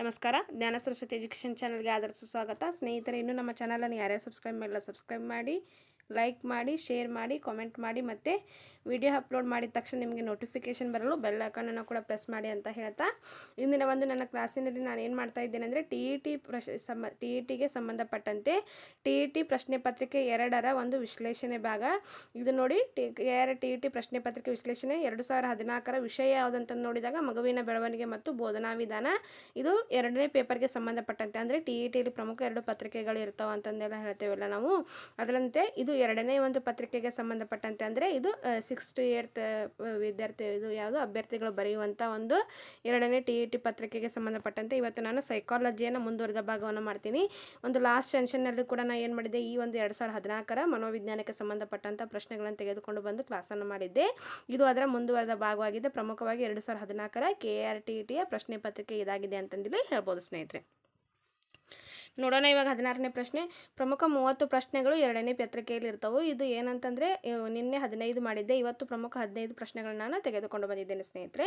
ನಮಸ್ಕಾರ ಜ್ಞಾನ ಸರಸ್ವತಿ ಎಜುಕೇಷನ್ ಚಾನಲ್ಗೆ ಆದರೆ ಸುಸ್ವಾಗತ ಸ್ನೇಹಿತರೆ ಇನ್ನೂ ನಮ್ಮ ಚಾನಲನ್ನು ಯಾರ್ಯಾರು ಸಬ್ಸ್ಕ್ರೈಬ್ ಮಾಡಿಲ್ಲ ಸಬ್ಸ್ಕ್ರೈಬ್ ಮಾಡಿ ಲೈಕ್ ಮಾಡಿ ಶೇರ್ ಮಾಡಿ ಕಾಮೆಂಟ್ ಮಾಡಿ ಮತ್ತು ವಿಡಿಯೋ ಅಪ್ಲೋಡ್ ಮಾಡಿದ ತಕ್ಷಣ ನಿಮಗೆ ನೋಟಿಫಿಕೇಶನ್ ಬರಲು ಬೆಲ್ ಅಕೌಂಟನ್ನು ಕೂಡ ಪ್ರೆಸ್ ಮಾಡಿ ಅಂತ ಹೇಳ್ತಾ ಇಂದಿನ ಒಂದು ನನ್ನ ಕ್ಲಾಸಿನಲ್ಲಿ ನಾನು ಏನು ಮಾಡ್ತಾ ಇದ್ದೇನೆ ಅಂದರೆ ಟಿ ಇ e ಟಿ ಪ್ರಶ್ ಸಂಬ ಟಿ ಇ e ಟಿಗೆ ಸಂಬಂಧಪಟ್ಟಂತೆ ಟಿ ಇ ಟಿ ಪ್ರಶ್ನೆ ಪತ್ರಿಕೆ ಎರಡರ ಒಂದು ವಿಶ್ಲೇಷಣೆ ಭಾಗ ಇದು ನೋಡಿ ಟಿ ಎರ ಟಿ ಇ ಟಿ ಪ್ರಶ್ನೆ ಪತ್ರಿಕೆ ವಿಶ್ಲೇಷಣೆ ಎರಡು ಸಾವಿರ ಹದಿನಾಲ್ಕರ ವಿಷಯ ಯಾವುದಂತ ನೋಡಿದಾಗ ಮಗುವಿನ ಬೆಳವಣಿಗೆ ಮತ್ತು ಬೋಧನಾ ವಿಧಾನ ಇದು ಎರಡನೇ ಪೇಪರ್ಗೆ ಸಂಬಂಧಪಟ್ಟಂತೆ ಅಂದರೆ ಟಿ ಇ e ಟಿಯಲ್ಲಿ ಪ್ರಮುಖ ಎರಡು ಪತ್ರಿಕೆಗಳು ಇರ್ತಾವೆ ಅಂತಂದೆಲ್ಲ ಹೇಳ್ತೇವಲ್ಲ ನಾವು ಅದರಂತೆ ಇದು ಎರಡನೇ ಒಂದು ಪತ್ರಿಕೆಗೆ ಸಂಬಂಧಪಟ್ಟಂತೆ ಅಂದರೆ ಇದು ಸಿಕ್ಸ್ ನೆಕ್ಸ್ಟ್ ಇಯರ್ ವಿದ್ಯಾರ್ಥಿ ಇದು ಯಾವುದು ಅಭ್ಯರ್ಥಿಗಳು ಬರೆಯುವಂಥ ಒಂದು ಎರಡನೇ ಟಿ ಇ ಟಿ ಪತ್ರಿಕೆಗೆ ಸಂಬಂಧಪಟ್ಟಂತೆ ಇವತ್ತು ನಾನು ಸೈಕಾಲಜಿಯನ್ನು ಮುಂದುವರೆದ ಭಾಗವನ್ನು ಮಾಡ್ತೀನಿ ಒಂದು ಲಾಸ್ಟ್ ಸೆಷನ್ನಲ್ಲೂ ಕೂಡ ನಾನು ಏನು ಮಾಡಿದ್ದೆ ಈ ಒಂದು ಎರಡು ಸಾವಿರದ ಹದಿನಾಲ್ಕರ ಮನೋವಿಜ್ಞಾನಕ್ಕೆ ಸಂಬಂಧಪಟ್ಟಂಥ ಪ್ರಶ್ನೆಗಳನ್ನು ತೆಗೆದುಕೊಂಡು ಬಂದು ಕ್ಲಾಸನ್ನು ಮಾಡಿದ್ದೆ ಇದು ಅದರ ಮುಂದುವರೆದ ಭಾಗವಾಗಿದೆ ಪ್ರಮುಖವಾಗಿ ಎರಡು ಸಾವಿರದ ಹದಿನಾಲ್ಕರ ಕೆ ಆರ್ ಟಿ ಟಿಯ ಪ್ರಶ್ನೆ ಪತ್ರಿಕೆ ಇದಾಗಿದೆ ಅಂತಂದೇಳಿ ಹೇಳ್ಬೋದು ಸ್ನೇಹಿತರೆ ನೋಡೋಣ ಇವಾಗ ಹದಿನಾರನೇ ಪ್ರಶ್ನೆ ಪ್ರಮುಖ ಮೂವತ್ತು ಪ್ರಶ್ನೆಗಳು ಎರಡನೇ ಪತ್ರಿಕೆಯಲ್ಲಿ ಇರ್ತವೆ ಇದು ಏನಂತಂದರೆ ನಿನ್ನೆ ಹದಿನೈದು ಮಾಡಿದ್ದೆ ಇವತ್ತು ಪ್ರಮುಖ ಹದಿನೈದು ಪ್ರಶ್ನೆಗಳನ್ನ ನಾನು ತೆಗೆದುಕೊಂಡು ಬಂದಿದ್ದೇನೆ ಸ್ನೇಹಿತರೆ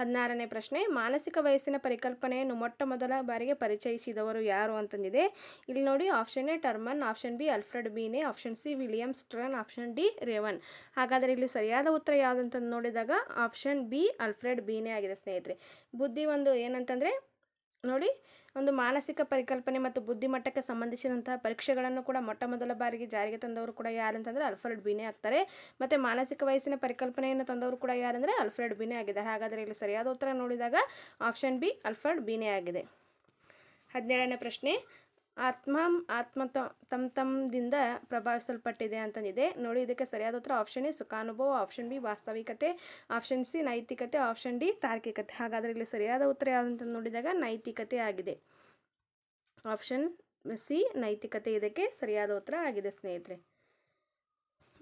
ಹದಿನಾರನೇ ಪ್ರಶ್ನೆ ಮಾನಸಿಕ ವಯಸ್ಸಿನ ಪರಿಕಲ್ಪನೆಯನ್ನು ಮೊಟ್ಟ ಮೊದಲ ಬಾರಿಗೆ ಪರಿಚಯಿಸಿದವರು ಯಾರು ಅಂತಂದಿದೆ ಇಲ್ಲಿ ನೋಡಿ option A Terman option B Alfred Binet option C William Stern option D Raven ಹಾಗಾದರೆ ಇಲ್ಲಿ ಸರಿಯಾದ ಉತ್ತರ ಯಾವುದಂತ ನೋಡಿದಾಗ ಆಪ್ಷನ್ ಬಿ ಅಲ್ಫ್ರೆಡ್ ಬೀನೇ ಆಗಿದೆ ಸ್ನೇಹಿತರೆ ಬುದ್ಧಿ ಒಂದು ಏನಂತಂದರೆ ನೋಡಿ ಒಂದು ಮಾನಸಿಕ ಪರಿಕಲ್ಪನೆ ಮತ್ತು ಬುದ್ಧಿಮಟ್ಟಕ್ಕೆ ಸಂಬಂಧಿಸಿದಂತಹ ಪರೀಕ್ಷೆಗಳನ್ನು ಕೂಡ ಮೊಟ್ಟ ಮೊದಲ ಬಾರಿಗೆ ಜಾರಿಗೆ ತಂದವರು ಕೂಡ ಯಾರು ಅಂತಂದರೆ ಅಲ್ಫ್ರೆಡ್ ಬಿನೆ ಆಗ್ತಾರೆ ಮತ್ತು ಮಾನಸಿಕ ವಯಸ್ಸಿನ ಪರಿಕಲ್ಪನೆಯನ್ನು ತಂದವರು ಕೂಡ ಯಾರಂದರೆ ಅಲ್ಫ್ರೆಡ್ ಬೀನೆ ಆಗಿದ್ದಾರೆ ಹಾಗಾದರೆ ಇಲ್ಲಿ ಸರಿಯಾದ ಉತ್ತರ ನೋಡಿದಾಗ ಆಪ್ಷನ್ ಬಿ ಅಲ್ಫ್ರೆಡ್ ಬಿನೆ ಆಗಿದೆ ಹದಿನೇಳನೇ ಪ್ರಶ್ನೆ ಆತ್ಮ ಆತ್ಮ ತಮ್ ತಮ್ಮದಿಂದ ಪ್ರಭಾವಿಸಲ್ಪಟ್ಟಿದೆ ಅಂತಂದಿದೆ ನೋಡಿ ಇದಕ್ಕೆ ಸರಿಯಾದ ಉತ್ತರ ಆಪ್ಷನ್ ಎ ಸುಖಾನುಭವ ಆಪ್ಷನ್ ಬಿ ವಾಸ್ತವಿಕತೆ ಆಪ್ಷನ್ ಸಿ ನೈತಿಕತೆ ಆಪ್ಷನ್ ಡಿ ತಾರ್ಕಿಕತೆ ಹಾಗಾದರೆ ಇಲ್ಲಿ ಸರಿಯಾದ ಉತ್ತರ ಯಾವುದಂತ ನೋಡಿದಾಗ ನೈತಿಕತೆ ಆಗಿದೆ ಆಪ್ಷನ್ ಸಿ ನೈತಿಕತೆ ಇದಕ್ಕೆ ಸರಿಯಾದ ಉತ್ತರ ಆಗಿದೆ ಸ್ನೇಹಿತರೆ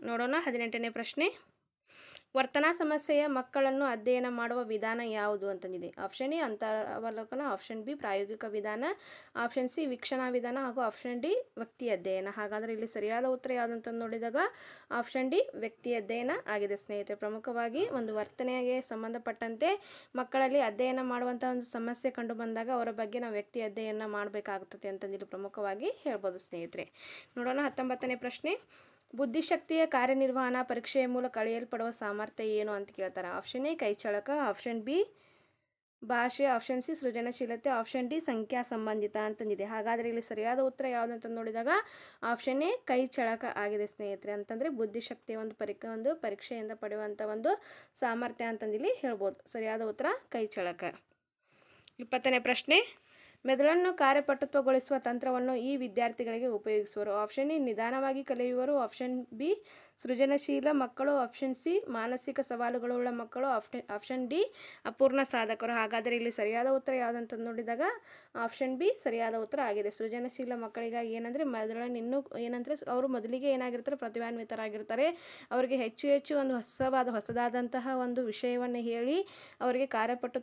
ನೋಡೋಣ ಹದಿನೆಂಟನೇ ಪ್ರಶ್ನೆ ವರ್ತನಾ ಸಮಸ್ಯೆಯ ಮಕ್ಕಳನ್ನು ಅಧ್ಯಯನ ಮಾಡುವ ವಿಧಾನ ಯಾವುದು ಅಂತಂದಿದೆ ಆಪ್ಷನ್ ಎ ಅಂತರಾವಲೋಕನ ಆಪ್ಷನ್ ಬಿ ಪ್ರಾಯೋಗಿಕ ವಿಧಾನ ಆಪ್ಷನ್ ಸಿ ವೀಕ್ಷಣಾ ವಿಧಾನ ಹಾಗೂ ಆಪ್ಷನ್ ಡಿ ವ್ಯಕ್ತಿ ಅಧ್ಯಯನ ಹಾಗಾದರೆ ಇಲ್ಲಿ ಸರಿಯಾದ ಉತ್ತರ ಯಾವುದಂತ ನೋಡಿದಾಗ ಆಪ್ಷನ್ ಡಿ ವ್ಯಕ್ತಿ ಅಧ್ಯಯನ ಆಗಿದೆ ಸ್ನೇಹಿತರೆ ಪ್ರಮುಖವಾಗಿ ಒಂದು ವರ್ತನೆಗೆ ಸಂಬಂಧಪಟ್ಟಂತೆ ಮಕ್ಕಳಲ್ಲಿ ಅಧ್ಯಯನ ಮಾಡುವಂಥ ಒಂದು ಸಮಸ್ಯೆ ಕಂಡು ಬಂದಾಗ ಅವರ ಬಗ್ಗೆ ನಾವು ವ್ಯಕ್ತಿ ಅಧ್ಯಯನ ಮಾಡಬೇಕಾಗುತ್ತದೆ ಅಂತಂದಿಲ್ಲಿ ಪ್ರಮುಖವಾಗಿ ಹೇಳ್ಬೋದು ಸ್ನೇಹಿತರೆ ನೋಡೋಣ ಹತ್ತೊಂಬತ್ತನೇ ಪ್ರಶ್ನೆ ಬುದ್ಧಿಶಕ್ತಿಯ ಕಾರ್ಯನಿರ್ವಹಣಾ ಪರೀಕ್ಷೆಯ ಮೂಲಕ ಅಳೆಯಲ್ಪಡುವ ಸಾಮರ್ಥ್ಯ ಏನು ಅಂತ ಕೇಳ್ತಾರೆ ಆಪ್ಷನ್ ಎ ಚಳಕ ಆಪ್ಷನ್ ಬಿ ಭಾಷೆ ಆಪ್ಷನ್ ಸಿ ಸೃಜನಶೀಲತೆ ಆಪ್ಷನ್ ಡಿ ಸಂಖ್ಯಾ ಸಂಬಂಧಿತ ಅಂತಂದಿದೆ ಹಾಗಾದರೆ ಇಲ್ಲಿ ಸರಿಯಾದ ಉತ್ತರ ಅಂತ ನೋಡಿದಾಗ ಆಪ್ಷನ್ ಎ ಕೈ ಚಳಕ ಆಗಿದೆ ಸ್ನೇಹಿತರೆ ಅಂತಂದರೆ ಬುದ್ಧಿಶಕ್ತಿಯ ಒಂದು ಪರೀಕ್ಷೆ ಒಂದು ಪರೀಕ್ಷೆಯಿಂದ ಪಡೆಯುವಂಥ ಒಂದು ಸಾಮರ್ಥ್ಯ ಅಂತಂದಿಲ್ಲಿ ಹೇಳ್ಬೋದು ಸರಿಯಾದ ಉತ್ತರ ಕೈ ಚಳಕ ಇಪ್ಪತ್ತನೇ ಪ್ರಶ್ನೆ ಮೆದುಳನ್ನು ಕಾರ್ಯಪಟುತ್ವಗೊಳಿಸುವ ತಂತ್ರವನ್ನು ಈ ವಿದ್ಯಾರ್ಥಿಗಳಿಗೆ ಉಪಯೋಗಿಸುವರು ಆಪ್ಷನ್ ಎ ನಿಧಾನವಾಗಿ ಕಲಿಯುವರು ಆಪ್ಷನ್ ಬಿ ಸೃಜನಶೀಲ ಮಕ್ಕಳು ಆಪ್ಷನ್ ಸಿ ಮಾನಸಿಕ ಸವಾಲುಗಳುಳ್ಳ ಮಕ್ಕಳು ಆಪ್ಷನ್ ಆಪ್ಷನ್ ಡಿ ಅಪೂರ್ಣ ಸಾಧಕರು ಹಾಗಾದರೆ ಇಲ್ಲಿ ಸರಿಯಾದ ಉತ್ತರ ಯಾವುದಂತ ನೋಡಿದಾಗ ಆಪ್ಷನ್ ಬಿ ಸರಿಯಾದ ಉತ್ತರ ಆಗಿದೆ ಸೃಜನಶೀಲ ಮಕ್ಕಳಿಗಾಗಿ ಏನಂದರೆ ಮೊದಲನೇ ಇನ್ನೂ ಏನಂದರೆ ಅವರು ಮೊದಲಿಗೆ ಏನಾಗಿರ್ತಾರೆ ಪ್ರತಿಭಾನ್ವಿತರಾಗಿರ್ತಾರೆ ಅವರಿಗೆ ಹೆಚ್ಚು ಹೆಚ್ಚು ಒಂದು ಹೊಸವಾದ ಹೊಸದಾದಂತಹ ಒಂದು ವಿಷಯವನ್ನು ಹೇಳಿ ಅವರಿಗೆ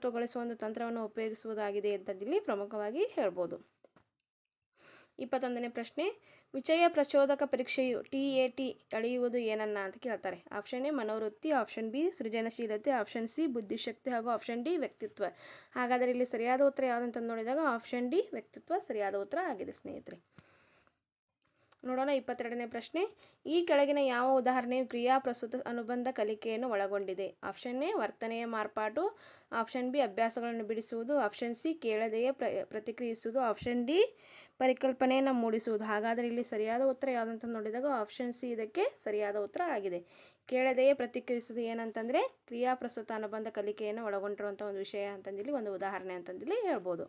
ತೊಗೊಳಿಸುವ ಒಂದು ತಂತ್ರವನ್ನು ಉಪಯೋಗಿಸುವುದಾಗಿದೆ ಅಂತದಿಲ್ಲಿ ಪ್ರಮುಖವಾಗಿ ಹೇಳ್ಬೋದು ಇಪ್ಪತ್ತೊಂದನೇ ಪ್ರಶ್ನೆ ವಿಜಯ ಪ್ರಚೋದಕ ಪರೀಕ್ಷೆಯು ಟಿ ಎ ಟಿ ತಡೆಯುವುದು ಏನನ್ನ ಅಂತ ಕೇಳ್ತಾರೆ ಆಪ್ಷನ್ ಎ ಮನೋವೃತ್ತಿ ಆಪ್ಷನ್ ಬಿ ಸೃಜನಶೀಲತೆ ಆಪ್ಷನ್ ಸಿ ಬುದ್ಧಿಶಕ್ತಿ ಹಾಗೂ ಆಪ್ಷನ್ ಡಿ ವ್ಯಕ್ತಿತ್ವ ಹಾಗಾದರೆ ಇಲ್ಲಿ ಸರಿಯಾದ ಉತ್ತರ ಯಾವುದಂತ ನೋಡಿದಾಗ ಆಪ್ಷನ್ ಡಿ ವ್ಯಕ್ತಿತ್ವ ಸರಿಯಾದ ಉತ್ತರ ಆಗಿದೆ ಸ್ನೇಹಿತರೆ ನೋಡೋಣ ಇಪ್ಪತ್ತೆರಡನೇ ಪ್ರಶ್ನೆ ಈ ಕೆಳಗಿನ ಯಾವ ಉದಾಹರಣೆಯು ಕ್ರಿಯಾ ಪ್ರಸ್ತುತ ಅನುಬಂಧ ಕಲಿಕೆಯನ್ನು ಒಳಗೊಂಡಿದೆ ಆಪ್ಷನ್ ಎ ವರ್ತನೆಯ ಮಾರ್ಪಾಟು ಆಪ್ಷನ್ ಬಿ ಅಭ್ಯಾಸಗಳನ್ನು ಬಿಡಿಸುವುದು ಆಪ್ಷನ್ ಸಿ ಕೇಳದೆಯೇ ಪ್ರತಿಕ್ರಿಯಿಸುವುದು ಆಪ್ಷನ್ ಡಿ ಪರಿಕಲ್ಪನೆಯನ್ನು ಮೂಡಿಸುವುದು ಹಾಗಾದರೆ ಇಲ್ಲಿ ಸರಿಯಾದ ಉತ್ತರ ಯಾವುದಂತ ನೋಡಿದಾಗ ಆಪ್ಷನ್ ಸಿ ಇದಕ್ಕೆ ಸರಿಯಾದ ಉತ್ತರ ಆಗಿದೆ ಕೇಳದೆಯೇ ಪ್ರತಿಕ್ರಿಯಿಸುವುದು ಏನಂತಂದರೆ ಕ್ರಿಯಾ ಪ್ರಸ್ತುತ ಅನುಬಂಧ ಕಲಿಕೆಯನ್ನು ಒಳಗೊಂಡಿರುವಂಥ ಒಂದು ವಿಷಯ ಅಂತಂದಿಲ್ಲಿ ಒಂದು ಉದಾಹರಣೆ ಅಂತಂದಿಲ್ಲಿ ಹೇಳ್ಬೋದು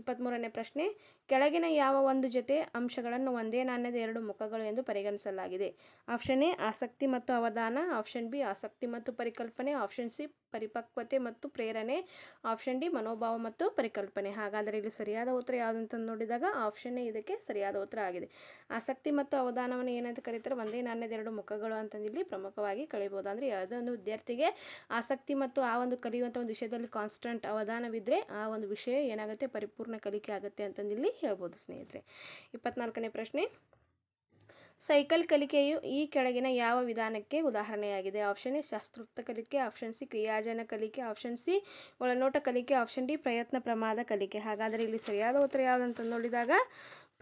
ಇಪ್ಪತ್ತ್ಮೂರನೇ ಪ್ರಶ್ನೆ ಕೆಳಗಿನ ಯಾವ ಒಂದು ಜೊತೆ ಅಂಶಗಳನ್ನು ಒಂದೇ ನಾಣ್ಯದ ಎರಡು ಮುಖಗಳು ಎಂದು ಪರಿಗಣಿಸಲಾಗಿದೆ ಆಪ್ಷನ್ ಎ ಆಸಕ್ತಿ ಮತ್ತು ಅವಧಾನ ಆಪ್ಷನ್ ಬಿ ಆಸಕ್ತಿ ಮತ್ತು ಪರಿಕಲ್ಪನೆ ಆಪ್ಷನ್ ಸಿ ಪರಿಪಕ್ವತೆ ಮತ್ತು ಪ್ರೇರಣೆ ಆಪ್ಷನ್ ಡಿ ಮನೋಭಾವ ಮತ್ತು ಪರಿಕಲ್ಪನೆ ಹಾಗಾದರೆ ಇಲ್ಲಿ ಸರಿಯಾದ ಉತ್ತರ ಯಾವುದಂತ ನೋಡಿದಾಗ ಆಪ್ಷನ್ ಇದಕ್ಕೆ ಸರಿಯಾದ ಉತ್ತರ ಆಗಿದೆ ಆಸಕ್ತಿ ಮತ್ತು ಅವಧಾನವನ್ನು ಏನಂತ ಕರೀತಾರೆ ಒಂದೇ ನಾಣ್ಯದ ಎರಡು ಮುಖಗಳು ಅಂತಂದು ಇಲ್ಲಿ ಪ್ರಮುಖವಾಗಿ ಕಳಿಬೋದು ಅಂದರೆ ಯಾವುದೋ ಒಂದು ವಿದ್ಯಾರ್ಥಿಗೆ ಆಸಕ್ತಿ ಮತ್ತು ಆ ಒಂದು ಕಲಿಯುವಂಥ ಒಂದು ವಿಷಯದಲ್ಲಿ ಕಾನ್ಸ್ಟಂಟ್ ಅವಧಾನವಿದ್ದರೆ ಆ ಒಂದು ವಿಷಯ ಏನಾಗುತ್ತೆ ಪರಿಪೂರ್ಣ ಸಂಪೂರ್ಣ ಕಲಿಕೆ ಆಗುತ್ತೆ ಇಲ್ಲಿ ಹೇಳ್ಬೋದು ಸ್ನೇಹಿತರೆ ಇಪ್ಪತ್ನಾಲ್ಕನೇ ಪ್ರಶ್ನೆ ಸೈಕಲ್ ಕಲಿಕೆಯು ಈ ಕೆಳಗಿನ ಯಾವ ವಿಧಾನಕ್ಕೆ ಉದಾಹರಣೆಯಾಗಿದೆ ಆಪ್ಷನ್ ಎ ಶಾಸ್ತ್ರೋಕ್ತ ಕಲಿಕೆ ಆಪ್ಷನ್ ಸಿ ಕ್ರಿಯಾಜನ ಕಲಿಕೆ ಆಪ್ಷನ್ ಸಿ ಒಳನೋಟ ಕಲಿಕೆ ಆಪ್ಷನ್ ಡಿ ಪ್ರಯತ್ನ ಪ್ರಮಾದ ಕಲಿಕೆ ಹಾಗಾದರೆ ಇಲ್ಲಿ ಸರಿಯಾದ ಉತ್ತರ ಯಾವುದಂತ ನೋಡಿದಾಗ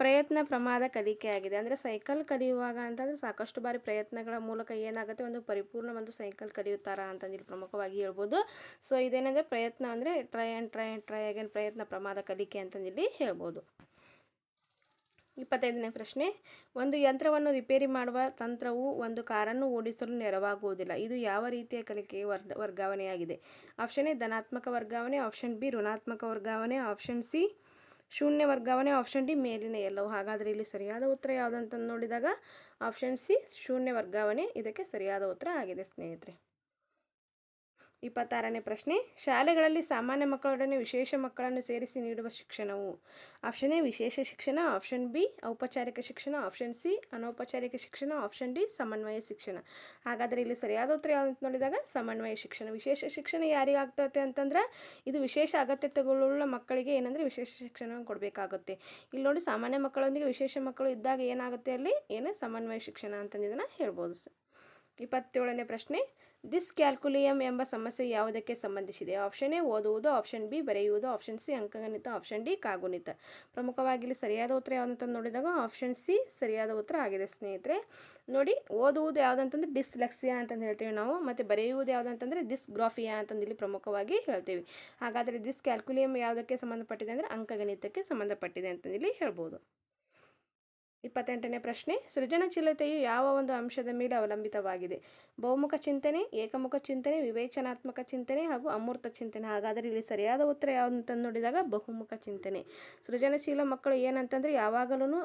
ಪ್ರಯತ್ನ ಪ್ರಮಾದ ಕಲಿಕೆಯಾಗಿದೆ ಅಂದರೆ ಸೈಕಲ್ ಕಲಿಯುವಾಗ ಅಂತಂದರೆ ಸಾಕಷ್ಟು ಬಾರಿ ಪ್ರಯತ್ನಗಳ ಮೂಲಕ ಏನಾಗುತ್ತೆ ಒಂದು ಪರಿಪೂರ್ಣ ಒಂದು ಸೈಕಲ್ ಕಲಿಯುತ್ತಾರ ಅಂತಂದಿಲ್ಲಿ ಪ್ರಮುಖವಾಗಿ ಹೇಳ್ಬೋದು ಸೊ ಇದೇನೆಂದರೆ ಪ್ರಯತ್ನ ಅಂದರೆ try and try and try again ಪ್ರಯತ್ನ ಪ್ರಮಾದ ಕಲಿಕೆ ಅಂತಂದಿಲ್ಲಿ ಹೇಳ್ಬೋದು ಇಪ್ಪತ್ತೈದನೇ ಪ್ರಶ್ನೆ ಒಂದು ಯಂತ್ರವನ್ನು ರಿಪೇರಿ ಮಾಡುವ ತಂತ್ರವು ಒಂದು ಕಾರನ್ನು ಓಡಿಸಲು ನೆರವಾಗುವುದಿಲ್ಲ ಇದು ಯಾವ ರೀತಿಯ ಕಲಿಕೆ ವರ್ಗಾವಣೆಯಾಗಿದೆ ಆಪ್ಷನ್ ಎ ಧನಾತ್ಮಕ ವರ್ಗಾವಣೆ ಆಪ್ಷನ್ ಬಿ ಋಣಾತ್ಮಕ ವರ್ಗಾವಣೆ ಆಪ್ಷನ್ ಸಿ ಶೂನ್ಯ ವರ್ಗಾವಣೆ ಆಪ್ಷನ್ ಡಿ ಮೇಲಿನ ಎಲ್ಲವು ಹಾಗಾದರೆ ಇಲ್ಲಿ ಸರಿಯಾದ ಉತ್ತರ ಯಾವುದಂತ ನೋಡಿದಾಗ ಆಪ್ಷನ್ ಸಿ ಶೂನ್ಯ ವರ್ಗಾವಣೆ ಇದಕ್ಕೆ ಸರಿಯಾದ ಉತ್ತರ ಆಗಿದೆ ಸ್ನೇಹಿತರೆ ಇಪ್ಪತ್ತಾರನೇ ಪ್ರಶ್ನೆ ಶಾಲೆಗಳಲ್ಲಿ ಸಾಮಾನ್ಯ ಮಕ್ಕಳೊಡನೆ ವಿಶೇಷ ಮಕ್ಕಳನ್ನು ಸೇರಿಸಿ ನೀಡುವ ಶಿಕ್ಷಣವು ಆಪ್ಷನ್ ಎ ವಿಶೇಷ ಶಿಕ್ಷಣ ಆಪ್ಷನ್ ಬಿ ಔಪಚಾರಿಕ ಶಿಕ್ಷಣ ಆಪ್ಷನ್ ಸಿ ಅನೌಪಚಾರಿಕ ಶಿಕ್ಷಣ ಆಪ್ಷನ್ ಡಿ ಸಮನ್ವಯ ಶಿಕ್ಷಣ ಹಾಗಾದರೆ ಇಲ್ಲಿ ಸರಿಯಾದ ಉತ್ತರ ಯಾವುದು ಅಂತ ನೋಡಿದಾಗ ಸಮನ್ವಯ ಶಿಕ್ಷಣ ವಿಶೇಷ ಶಿಕ್ಷಣ ಯಾರಿಗಾಗ್ತತೆ ಅಂತಂದ್ರೆ ಇದು ವಿಶೇಷ ಅಗತ್ಯತೆಗಳುಳ್ಳ ಮಕ್ಕಳಿಗೆ ಏನಂದರೆ ವಿಶೇಷ ಶಿಕ್ಷಣವನ್ನು ಕೊಡಬೇಕಾಗುತ್ತೆ ಇಲ್ಲಿ ನೋಡಿ ಸಾಮಾನ್ಯ ಮಕ್ಕಳೊಂದಿಗೆ ವಿಶೇಷ ಮಕ್ಕಳು ಇದ್ದಾಗ ಏನಾಗುತ್ತೆ ಅಲ್ಲಿ ಏನು ಸಮನ್ವಯ ಶಿಕ್ಷಣ ಅಂತಂದಿದ್ದನ್ನು ಹೇಳ್ಬೋದು ಇಪ್ಪತ್ತೇಳನೇ ಪ್ರಶ್ನೆ ದಿಸ್ ಕ್ಯಾಲ್ಕುಲಿಯಂ ಎಂಬ ಸಮಸ್ಯೆ ಯಾವುದಕ್ಕೆ ಸಂಬಂಧಿಸಿದೆ ಆಪ್ಷನ್ ಎ ಓದುವುದು ಆಪ್ಷನ್ ಬಿ ಬರೆಯುವುದು ಆಪ್ಷನ್ ಸಿ ಅಂಕಗಣಿತ ಆಪ್ಷನ್ ಡಿ ಕಾಗುಣಿತ ಪ್ರಮುಖವಾಗಿ ಇಲ್ಲಿ ಸರಿಯಾದ ಉತ್ತರ ಯಾವುದಂತ ನೋಡಿದಾಗ ಆಪ್ಷನ್ ಸಿ ಸರಿಯಾದ ಉತ್ತರ ಆಗಿದೆ ಸ್ನೇಹಿತರೆ ನೋಡಿ ಓದುವುದು ಯಾವುದಂತಂದ್ರೆ ಡಿಸ್ಲೆಕ್ಸಿಯಾ ಅಂತಂದು ಹೇಳ್ತೀವಿ ನಾವು ಮತ್ತು ಬರೆಯುವುದು ಯಾವುದಂತಂದರೆ ಡಿಸ್ಗ್ರಾಫಿಯಾ ಅಂತಂದು ಇಲ್ಲಿ ಪ್ರಮುಖವಾಗಿ ಹೇಳ್ತೀವಿ ಹಾಗಾದರೆ ದಿಸ್ ಕ್ಯಾಲ್ಕುಲಿಯಂ ಯಾವುದಕ್ಕೆ ಸಂಬಂಧಪಟ್ಟಿದೆ ಅಂದರೆ ಅಂಕಗಣಿತಕ್ಕೆ ಸಂಬಂಧಪಟ್ಟಿದೆ ಅಂತಂದು ಇಲ್ಲಿ ಹೇಳ್ಬೋದು ಇಪ್ಪತ್ತೆಂಟನೇ ಪ್ರಶ್ನೆ ಸೃಜನಶೀಲತೆಯು ಯಾವ ಒಂದು ಅಂಶದ ಮೇಲೆ ಅವಲಂಬಿತವಾಗಿದೆ ಬಹುಮುಖ ಚಿಂತನೆ ಏಕಮುಖ ಚಿಂತನೆ ವಿವೇಚನಾತ್ಮಕ ಚಿಂತನೆ ಹಾಗೂ ಅಮೂರ್ತ ಚಿಂತನೆ ಹಾಗಾದರೆ ಇಲ್ಲಿ ಸರಿಯಾದ ಉತ್ತರ ಯಾವುದು ಅಂತ ನೋಡಿದಾಗ ಬಹುಮುಖ ಚಿಂತನೆ ಸೃಜನಶೀಲ ಮಕ್ಕಳು ಏನಂತಂದರೆ ಯಾವಾಗಲೂ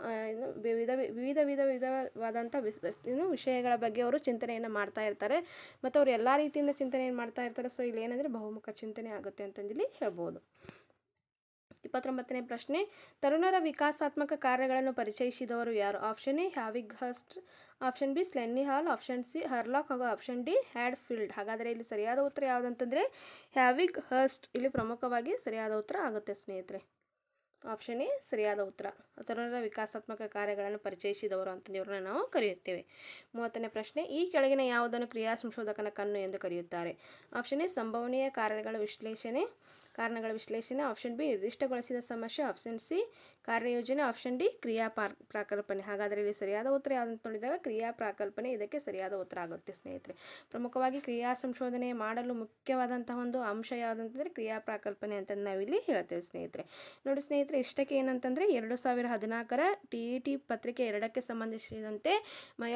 ವಿವಿಧ ವಿವಿಧ ವಿಧ ವಿಧವಾದಂಥ ವಿಷಯಗಳ ಬಗ್ಗೆ ಅವರು ಚಿಂತನೆಯನ್ನು ಮಾಡ್ತಾ ಇರ್ತಾರೆ ಮತ್ತು ಅವರು ಎಲ್ಲ ರೀತಿಯಿಂದ ಚಿಂತನೆಯನ್ನು ಮಾಡ್ತಾ ಇರ್ತಾರೆ ಸೊ ಇಲ್ಲಿ ಏನಂದರೆ ಬಹುಮುಖ ಚಿಂತನೆ ಆಗುತ್ತೆ ಅಂತಂದಿಲ್ಲಿ ಹೇಳ್ಬೋದು ಇಪ್ಪತ್ತೊಂಬತ್ತನೇ ಪ್ರಶ್ನೆ ತರುಣರ ವಿಕಾಸಾತ್ಮಕ ಕಾರ್ಯಗಳನ್ನು ಪರಿಚಯಿಸಿದವರು ಯಾರು option A Havighurst option B Stanley Hall option C Hurlock ಹಾಗೂ ಆಪ್ಷನ್ ಡಿ ಹ್ಯಾಡ್ ಫೀಲ್ಡ್ ಹಾಗಾದರೆ ಇಲ್ಲಿ ಸರಿಯಾದ ಉತ್ತರ ಯಾವುದಂತಂದರೆ ಹ್ಯಾವಿಗ್ ಹಸ್ಟ್ ಇಲ್ಲಿ ಪ್ರಮುಖವಾಗಿ ಸರಿಯಾದ ಉತ್ತರ ಆಗುತ್ತೆ ಸ್ನೇಹಿತರೆ ಆಪ್ಷನ್ ಎ ಸರಿಯಾದ ಉತ್ತರ ತರುಣರ ವಿಕಾಸಾತ್ಮಕ ಕಾರ್ಯಗಳನ್ನು ಪರಿಚಯಿಸಿದವರು ಅಂತಂದು ಇವರನ್ನ ನಾವು ಕರೆಯುತ್ತೇವೆ ಮೂವತ್ತನೇ ಪ್ರಶ್ನೆ ಈ ಕೆಳಗಿನ ಯಾವುದನ್ನು ಕ್ರಿಯಾ ಸಂಶೋಧಕನ ಕಣ್ಣು ಎಂದು ಕರೆಯುತ್ತಾರೆ ಆಪ್ಷನ್ ಎ ಸಂಭವನೀಯ ಕಾರ್ಯಗಳ ವಿಶ್ಲೇಷಣೆ ಕಾರಣಗಳ ವಿಶ್ಲೇಷಣೆ ಆಪ್ಷನ್ ಬಿ ನಿರ್ದಿಷ್ಟಗೊಳಿಸಿದ ಸಮಸ್ಯೆ ಆಪ್ಷನ್ ಸಿ ಕಾರ್ಯಯೋಜನೆ ಆಪ್ಷನ್ ಡಿ ಕ್ರಿಯಾ ಪ್ರಾಕಲ್ಪನೆ ಹಾಗಾದರೆ ಇಲ್ಲಿ ಸರಿಯಾದ ಉತ್ತರ ಯಾವುದಂತ ನೋಡಿದಾಗ ಕ್ರಿಯಾ ಪ್ರಾಕಲ್ಪನೆ ಇದಕ್ಕೆ ಸರಿಯಾದ ಉತ್ತರ ಆಗುತ್ತೆ ಸ್ನೇಹಿತರೆ ಪ್ರಮುಖವಾಗಿ ಕ್ರಿಯಾ ಸಂಶೋಧನೆ ಮಾಡಲು ಮುಖ್ಯವಾದಂತಹ ಒಂದು ಅಂಶ ಯಾವುದಂತಂದರೆ ಕ್ರಿಯಾ ಪ್ರಾಕಲ್ಪನೆ ಅಂತ ನಾವಿಲ್ಲಿ ಹೇಳ್ತೇವೆ ಸ್ನೇಹಿತರೆ ನೋಡಿ ಸ್ನೇಹಿತರೆ ಇಷ್ಟಕ್ಕೆ ಏನಂತಂದರೆ ಎರಡು ಸಾವಿರ ಹದಿನಾಲ್ಕರ ಟಿ ಇ ಟಿ ಪತ್ರಿಕೆ ಎರಡಕ್ಕೆ ಸಂಬಂಧಿಸಿದಂತೆ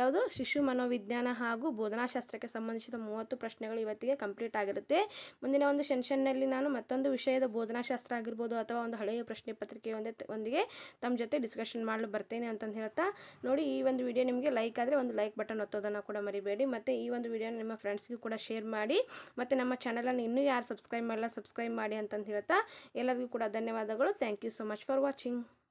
ಯಾವುದು ಶಿಶು ಮನೋವಿಜ್ಞಾನ ಹಾಗೂ ಬೋಧನಾಶಾಸ್ತ್ರಕ್ಕೆ ಸಂಬಂಧಿಸಿದ ಮೂವತ್ತು ಪ್ರಶ್ನೆಗಳು ಇವತ್ತಿಗೆ ಕಂಪ್ಲೀಟ್ ಆಗಿರುತ್ತೆ ಮುಂದಿನ ಒಂದು ಸೆನ್ಷನ್ನಲ್ಲಿ ನಾನು ಮತ್ತೊಂದು ಒಂದು ವಿಷಯದ ಬೋಧನಾಶಾಸ್ತ್ರ ಆಗಿರ್ಬೋದು ಅಥವಾ ಒಂದು ಹಳೆಯ ಪ್ರಶ್ನೆ ಪತ್ರಿಕೆ ಒಂದೇ ಒಂದಿಗೆ ತಮ್ಮ ಜೊತೆ ಡಿಸ್ಕಷನ್ ಮಾಡಲು ಬರ್ತೇನೆ ಅಂತಂದು ಹೇಳ್ತಾ ನೋಡಿ ಈ ಒಂದು ವಿಡಿಯೋ ನಿಮಗೆ ಲೈಕ್ ಆದರೆ ಒಂದು ಲೈಕ್ ಬಟನ್ ಒತ್ತೋದನ್ನು ಕೂಡ ಮರಿಬೇಡಿ ಮತ್ತು ಈ ಒಂದು ವಿಡಿಯೋನ ನಿಮ್ಮ ಫ್ರೆಂಡ್ಸ್ಗೂ ಕೂಡ ಶೇರ್ ಮಾಡಿ ಮತ್ತು ನಮ್ಮ ಚಾನಲನ್ನು ಇನ್ನೂ ಯಾರು ಸಬ್ಸ್ಕ್ರೈಬ್ ಮಾಡಲ್ಲ ಸಬ್ಸ್ಕ್ರೈಬ್ ಮಾಡಿ ಅಂತಂದು ಹೇಳ್ತಾ ಎಲ್ಲರಿಗೂ ಕೂಡ ಧನ್ಯವಾದಗಳು thank you so much for watching